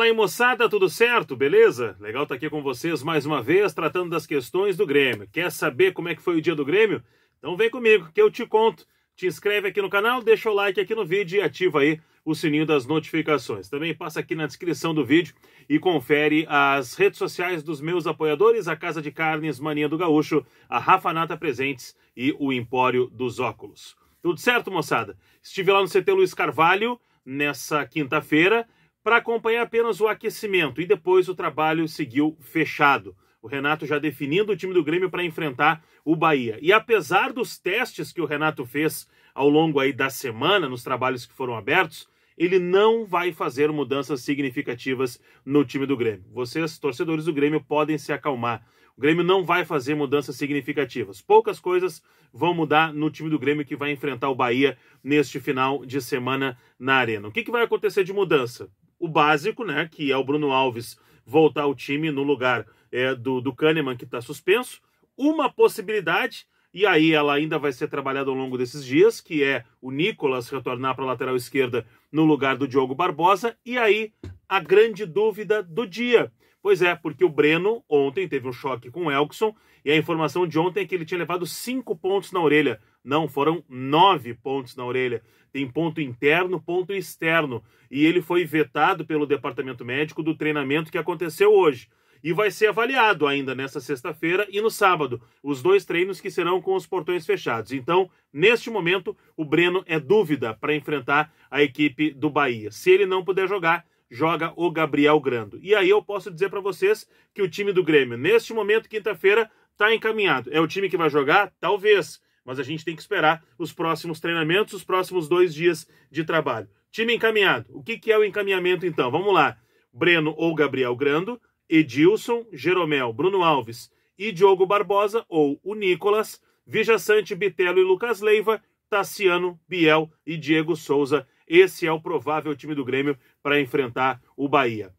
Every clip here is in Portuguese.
Fala aí, moçada, tudo certo? Beleza? Legal estar tá aqui com vocês mais uma vez, tratando das questões do Grêmio. Quer saber como é que foi o dia do Grêmio? Então vem comigo que eu te conto. Te inscreve aqui no canal, deixa o like aqui no vídeo e ativa aí o sininho das notificações. Também passa aqui na descrição do vídeo e confere as redes sociais dos meus apoiadores, a Casa de Carnes Mania do Gaúcho, a Rafa Nata Presentes e o Empório dos Óculos. Tudo certo, moçada? Estive lá no CT Luiz Carvalho nessa quinta-feira para acompanhar apenas o aquecimento e depois o trabalho seguiu fechado. O Renato já definindo o time do Grêmio para enfrentar o Bahia. E apesar dos testes que o Renato fez ao longo aí da semana, nos trabalhos que foram abertos, ele não vai fazer mudanças significativas no time do Grêmio. Vocês, torcedores do Grêmio, podem se acalmar. O Grêmio não vai fazer mudanças significativas. Poucas coisas vão mudar no time do Grêmio que vai enfrentar o Bahia neste final de semana na Arena. O que, que vai acontecer de mudança? o básico, né, que é o Bruno Alves voltar ao time no lugar é, do, do Kahneman, que está suspenso. Uma possibilidade, e aí ela ainda vai ser trabalhada ao longo desses dias, que é o Nicolas retornar para a lateral esquerda no lugar do Diogo Barbosa. E aí a grande dúvida do dia, Pois é, porque o Breno ontem teve um choque com o Elkson e a informação de ontem é que ele tinha levado cinco pontos na orelha. Não, foram nove pontos na orelha. Tem ponto interno, ponto externo. E ele foi vetado pelo departamento médico do treinamento que aconteceu hoje. E vai ser avaliado ainda nesta sexta-feira e no sábado, os dois treinos que serão com os portões fechados. Então, neste momento, o Breno é dúvida para enfrentar a equipe do Bahia. Se ele não puder jogar, joga o Gabriel Grando. E aí eu posso dizer para vocês que o time do Grêmio, neste momento, quinta-feira, está encaminhado. É o time que vai jogar? Talvez. Mas a gente tem que esperar os próximos treinamentos, os próximos dois dias de trabalho. Time encaminhado. O que, que é o encaminhamento, então? Vamos lá. Breno ou Gabriel Grando, Edilson, Jeromel, Bruno Alves e Diogo Barbosa, ou o Nicolas, Vija Sante, Bitelo e Lucas Leiva, Tassiano, Biel e Diego Souza esse é o provável time do Grêmio para enfrentar o Bahia.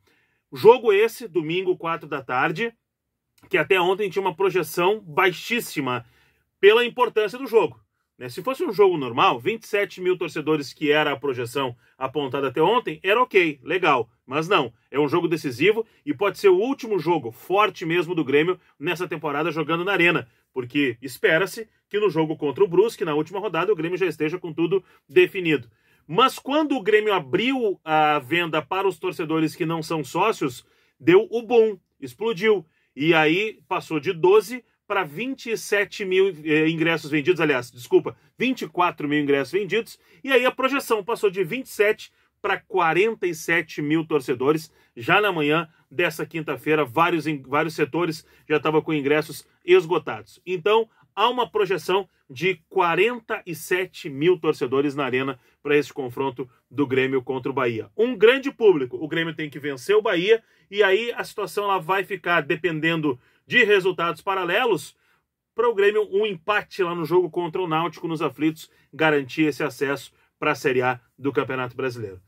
Jogo esse, domingo, 4 da tarde, que até ontem tinha uma projeção baixíssima pela importância do jogo. Né? Se fosse um jogo normal, 27 mil torcedores, que era a projeção apontada até ontem, era ok, legal. Mas não, é um jogo decisivo e pode ser o último jogo forte mesmo do Grêmio nessa temporada jogando na Arena, porque espera-se que no jogo contra o Brusque, na última rodada, o Grêmio já esteja com tudo definido. Mas quando o Grêmio abriu a venda para os torcedores que não são sócios, deu o boom, explodiu. E aí passou de 12 para 27 mil eh, ingressos vendidos, aliás, desculpa, 24 mil ingressos vendidos. E aí a projeção passou de 27 para 47 mil torcedores já na manhã dessa quinta-feira. Vários, vários setores já estavam com ingressos esgotados. Então há uma projeção de 47 mil torcedores na arena para esse confronto do Grêmio contra o Bahia. Um grande público. O Grêmio tem que vencer o Bahia e aí a situação ela vai ficar dependendo de resultados paralelos para o Grêmio um empate lá no jogo contra o Náutico nos aflitos garantir esse acesso para a Série A do Campeonato Brasileiro.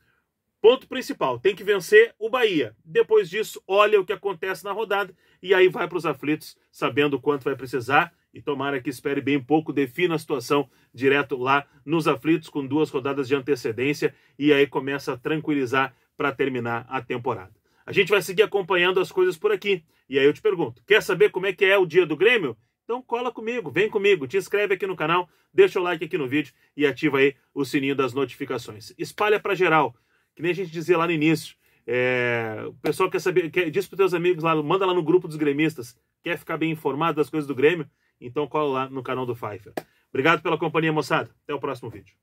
Ponto principal, tem que vencer o Bahia. Depois disso, olha o que acontece na rodada e aí vai para os aflitos, sabendo quanto vai precisar e tomara que espere bem pouco, defina a situação direto lá nos aflitos, com duas rodadas de antecedência, e aí começa a tranquilizar para terminar a temporada. A gente vai seguir acompanhando as coisas por aqui. E aí eu te pergunto: quer saber como é que é o dia do Grêmio? Então cola comigo, vem comigo, te inscreve aqui no canal, deixa o like aqui no vídeo e ativa aí o sininho das notificações. Espalha para geral, que nem a gente dizia lá no início. É, o pessoal quer saber, quer, diz para os teus amigos lá, manda lá no grupo dos gremistas, quer ficar bem informado das coisas do Grêmio? Então cola lá no canal do Pfeiffer. Obrigado pela companhia, moçada. Até o próximo vídeo.